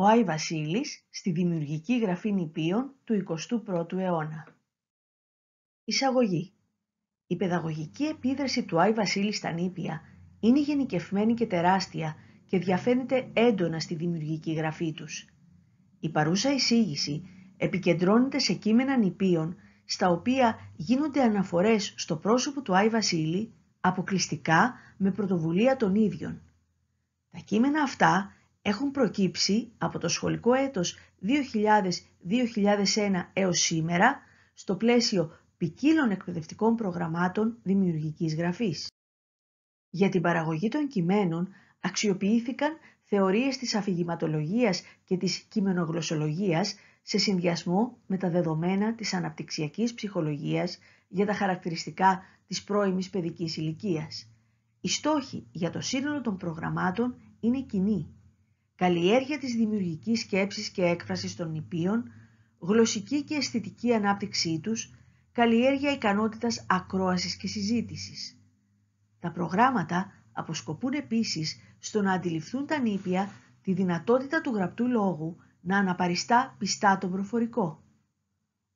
ο Άι Βασίλης στη δημιουργική γραφή νηπίων του 21ου αιώνα. Εισαγωγή Η παιδαγωγική επίδραση του Άι Βασίλη στα νήπια είναι γενικευμένη και τεράστια και διαφαίνεται έντονα στη δημιουργική γραφή τους. Η παρούσα εισήγηση επικεντρώνεται σε κείμενα νηπίων στα οποία γίνονται αναφορές στο πρόσωπο του Άι Βασίλη αποκλειστικά με πρωτοβουλία των ίδιων. Τα κείμενα αυτά έχουν προκύψει από το σχολικό έτος 2000-2001 έως σήμερα στο πλαίσιο ποικίλων εκπαιδευτικών προγραμμάτων δημιουργικής γραφής. Για την παραγωγή των κειμένων αξιοποιήθηκαν θεωρίες της αφηγηματολογίας και της κειμενογλωσσολογίας σε συνδυασμό με τα δεδομένα της αναπτυξιακής ψυχολογίας για τα χαρακτηριστικά της πρώιμης παιδικής ηλικίας. Οι στόχοι για το σύνολο των προγραμμάτων είναι κοινοί καλλιέργεια της δημιουργικής σκέψης και έκφρασης των νηπίων, γλωσσική και αισθητική ανάπτυξή τους, καλλιέργεια ικανότητας ακρόασης και συζήτησης. Τα προγράμματα αποσκοπούν επίσης στο να αντιληφθούν τα νήπια τη δυνατότητα του γραπτού λόγου να αναπαριστά πιστά τον προφορικό.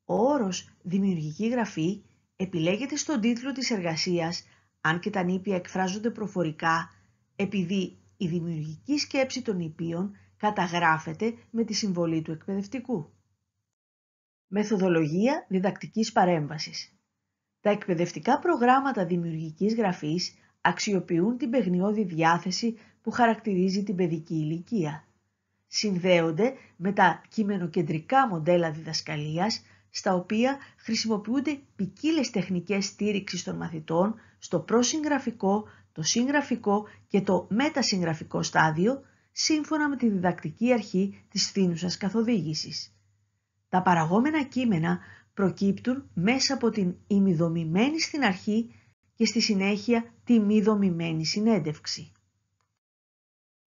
Ο όρος «δημιουργική γραφή» επιλέγεται στον τίτλο της εργασίας, αν και τα νήπια εκφράζονται προφορικά, επειδή η δημιουργική σκέψη των υπείων καταγράφεται με τη συμβολή του εκπαιδευτικού. Μεθοδολογία διδακτικής παρέμβασης. Τα εκπαιδευτικά προγράμματα δημιουργικής γραφής αξιοποιούν την παιγνιώδη διάθεση που χαρακτηρίζει την παιδική ηλικία. Συνδέονται με τα κειμενοκεντρικά μοντέλα διδασκαλίας, στα οποία χρησιμοποιούνται ποικίλες τεχνικές στήριξης των μαθητών στο προσυγγραφικό, το συγγραφικό και το μετασυγγραφικό στάδιο σύμφωνα με τη διδακτική αρχή της φθήνουσας καθοδήγησης. Τα παραγόμενα κείμενα προκύπτουν μέσα από την ημιδομημένη στην αρχή και στη συνέχεια τη μη δομημένη συνέντευξη.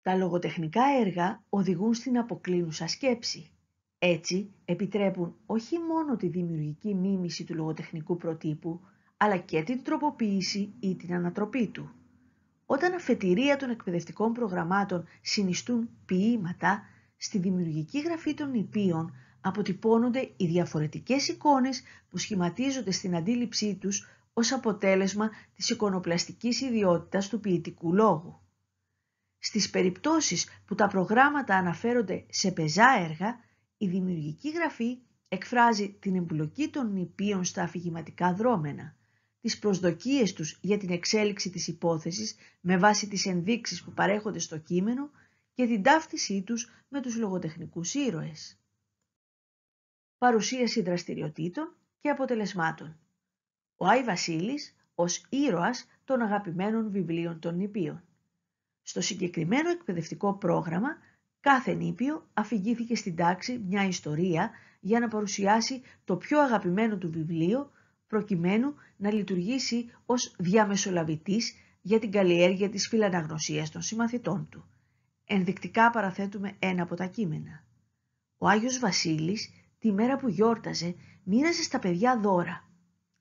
Τα λογοτεχνικά έργα οδηγούν στην αποκλίνουσα σκέψη. Έτσι επιτρέπουν όχι μόνο τη δημιουργική μίμηση του λογοτεχνικού προτύπου, αλλά και την τροποποίηση ή την ανατροπή του. Όταν αφετηρία των εκπαιδευτικών προγραμμάτων συνιστούν ποίηματα, στη δημιουργική γραφή των νηπίων αποτυπώνονται οι διαφορετικές εικόνες που σχηματίζονται στην αντίληψή τους ως αποτέλεσμα της εικονοπλαστικής ιδιότητας του ποιητικού λόγου. Στις περιπτώσεις που τα προγράμματα αναφέρονται σε πεζά έργα, η δημιουργική γραφή εκφράζει την εμπλοκή των νηπίων στα αφηγηματικά δρόμενα τις προσδοκίες τους για την εξέλιξη της υπόθεσης με βάση τις ενδείξεις που παρέχονται στο κείμενο και την ταύτισή τους με τους λογοτεχνικούς ήρωες. Παρουσίαση δραστηριοτήτων και αποτελεσμάτων. Ο Άι Βασίλης ως ήρωας των αγαπημένων βιβλίων των νηπίων. Στο συγκεκριμένο εκπαιδευτικό πρόγραμμα, κάθε νήπιο αφηγήθηκε στην τάξη μια ιστορία για να παρουσιάσει το πιο αγαπημένο του βιβλίο προκειμένου να λειτουργήσει ως διαμεσολαβητής για την καλλιέργεια της φιλαναγνωσίας των συμμαθητών του. Ενδεικτικά παραθέτουμε ένα από τα κείμενα. Ο Άγιος Βασίλης, τη μέρα που γιόρταζε, μοίραζε στα παιδιά δώρα.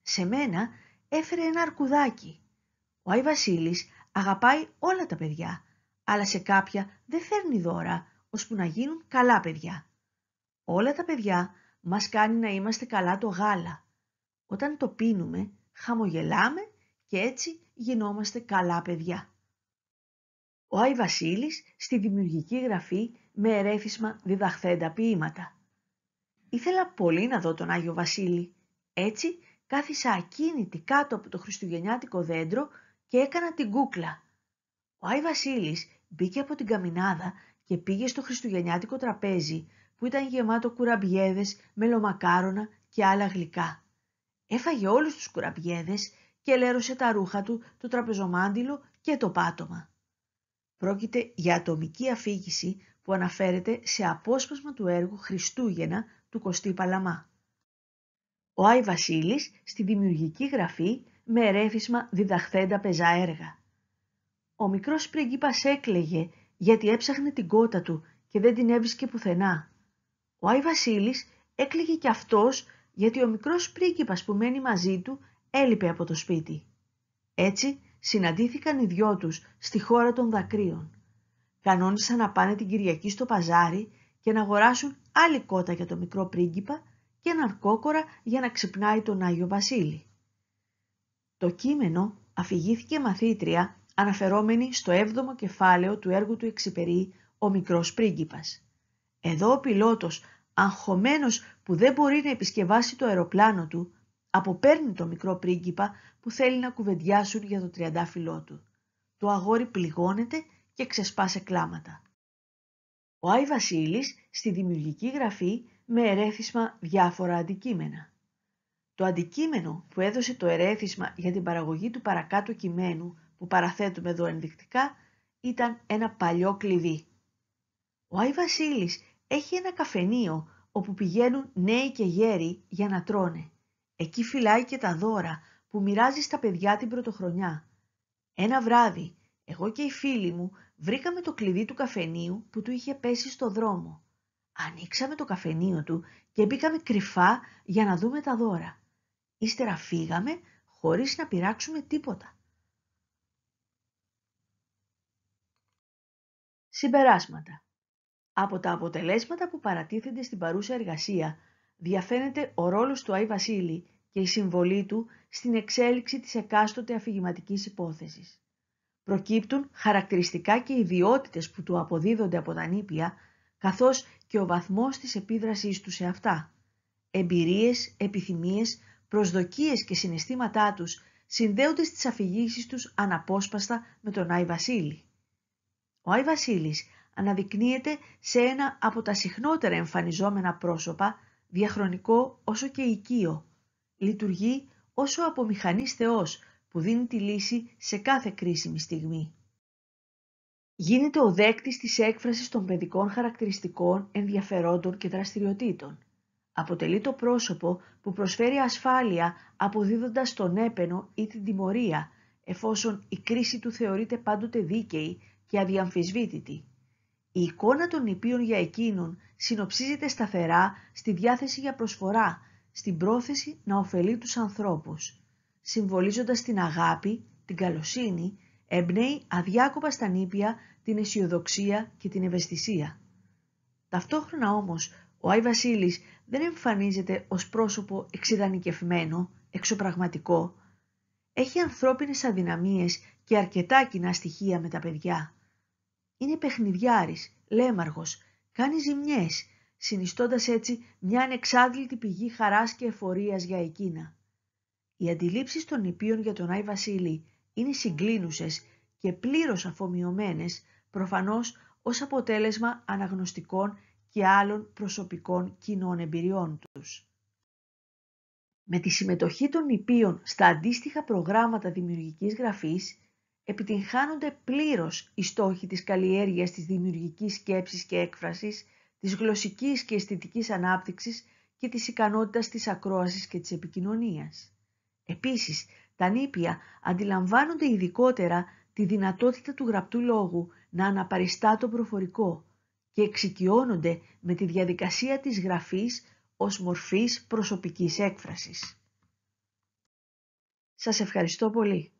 Σε μένα έφερε ένα αρκουδάκι. Ο Άγιος Βασίλης αγαπάει όλα τα παιδιά, αλλά σε κάποια δεν φέρνει δώρα, ώσπου να γίνουν καλά παιδιά. Όλα τα παιδιά μας κάνει να είμαστε καλά το γάλα. Όταν το πίνουμε, χαμογελάμε και έτσι γινόμαστε καλά παιδιά. Ο Άι Βασίλης στη δημιουργική γραφή με ερέθισμα διδαχθέντα ποίηματα. Ήθελα πολύ να δω τον Άγιο Βασίλη. Έτσι κάθισα ακίνητη κάτω από το χριστουγεννιάτικο δέντρο και έκανα την κούκλα. Ο Άι Βασίλης μπήκε από την καμινάδα και πήγε στο χριστουγεννιάτικο τραπέζι που ήταν γεμάτο κουραμπιέδες, μελομακάρονα και άλλα γλυκά. Έφαγε όλους τους κουραπιέδες και λέρωσε τα ρούχα του, το τραπεζομάντιλο και το πάτωμα. Πρόκειται για ατομική αφήγηση που αναφέρεται σε απόσπασμα του έργου Χριστούγεννα του Κωστή Παλαμά. Ο Άι Βασίλης στη δημιουργική γραφή με ερέφισμα διδαχθέντα πεζά έργα. Ο μικρός πρίγκιπας έκλαιγε γιατί έψαχνε την κότα του και δεν την έβρισκε πουθενά. Ο Άι Βασίλης έκλαιγε κι αυτός γιατί ο μικρός πρίγκιπας που μένει μαζί του έλειπε από το σπίτι. Έτσι συναντήθηκαν οι δυο τους στη χώρα των δακρύων. Κανόνισαν να πάνε την Κυριακή στο παζάρι και να αγοράσουν άλλη κότα για το μικρό πρίγκιπα και έναν κόκορα για να ξυπνάει τον Άγιο Βασίλη. Το κείμενο αφηγήθηκε μαθήτρια αναφερόμενη στο 7ο κεφάλαιο του έργου του Εξυπηρή «Ο μικρός πρίγκιπας». Εδώ ο πιλότος αγχωμένος που δεν μπορεί να επισκευάσει το αεροπλάνο του, αποπέρνει το μικρό πρίγκιπα που θέλει να κουβεντιάσουν για το τριαντάφυλλό του. Το αγόρι πληγώνεται και ξεσπά κλάματα. Ο Άι Βασίλης στη δημιουργική γραφή με ερέθισμα διάφορα αντικείμενα. Το αντικείμενο που έδωσε το ερέθισμα για την παραγωγή του παρακάτω κειμένου που παραθέτουμε εδώ ενδεικτικά ήταν ένα παλιό κλειδί. Ο Άι Βασίλης έχει ένα καφενείο όπου πηγαίνουν νέοι και γέροι για να τρώνε. Εκεί φυλάει και τα δώρα που μοιράζει στα παιδιά την πρωτοχρονιά. Ένα βράδυ, εγώ και οι φίλοι μου βρήκαμε το κλειδί του καφενείου που του είχε πέσει στο δρόμο. Ανοίξαμε το καφενείο του και μπήκαμε κρυφά για να δούμε τα δώρα. Ύστερα φύγαμε χωρίς να πειράξουμε τίποτα. Συμπεράσματα από τα αποτελέσματα που παρατίθενται στην παρούσα εργασία διαφαίνεται ο ρόλος του Άι Βασίλη και η συμβολή του στην εξέλιξη της εκάστοτε αφηγηματικής υπόθεσης. Προκύπτουν χαρακτηριστικά και ιδιότητες που του αποδίδονται από τα νήπια, καθώς και ο βαθμός της επίδρασής του σε αυτά. Εμπειρίες, επιθυμίες, προσδοκίες και συναισθήματά τους συνδέονται στις αφηγήσεις τους αναπόσπαστα με τον Άι Βασίλη. Ο Άι Βασίλης αναδεικνύεται σε ένα από τα συχνότερα εμφανιζόμενα πρόσωπα, διαχρονικό όσο και οικείο. Λειτουργεί όσο από μηχανής Θεός που δίνει τη λύση σε κάθε κρίσιμη στιγμή. Γίνεται ο δέκτης της έκφρασης των παιδικών χαρακτηριστικών, ενδιαφερόντων και δραστηριοτήτων. Αποτελεί το πρόσωπο που προσφέρει ασφάλεια αποδίδοντας τον έπαινο ή την τιμωρία, εφόσον η κρίση του θεωρείται πάντοτε δίκαιη και αδιαμφισβήτητη. Η εικόνα των νηπίων για εκείνον συνοψίζεται σταθερά στη διάθεση για προσφορά, στην πρόθεση να ωφελεί τους ανθρώπους. Συμβολίζοντας την αγάπη, την καλοσύνη, εμπνέει αδιάκοπα στα νήπια την αισιοδοξία και την ευαισθησία. Ταυτόχρονα όμως, ο Άι Βασίλης δεν εμφανίζεται ως πρόσωπο εξειδανικευμένο, εξωπραγματικό. Έχει ανθρώπινες αδυναμίες και αρκετά κοινά στοιχεία με τα παιδιά. Είναι παιχνιδιάρης, λέμαργος, κάνει ζημιές, συνιστώντας έτσι μια ανεξάντλητη πηγή χαράς και εφορίας για εκείνα. Οι αντιλήψεις των νηπίων για τον Άι Βασίλη είναι συγκλίνουσες και πλήρως αφομοιωμένες, προφανώς ως αποτέλεσμα αναγνωστικών και άλλων προσωπικών κοινών εμπειριών τους. Με τη συμμετοχή των νηπίων στα αντίστοιχα προγράμματα δημιουργικής γραφής, επιτυγχάνονται πλήρως οι στόχοι της καλλιέργειας της δημιουργικής σκέψης και έκφρασης, της γλωσσικής και αισθητικής ανάπτυξης και της ικανότητας της ακρόασης και της επικοινωνίας. Επίσης, τα νήπια αντιλαμβάνονται ειδικότερα τη δυνατότητα του γραπτού λόγου να αναπαριστά το προφορικό και εξοικειώνονται με τη διαδικασία της γραφής ως μορφής προσωπικής έκφρασης. Σας ευχαριστώ πολύ.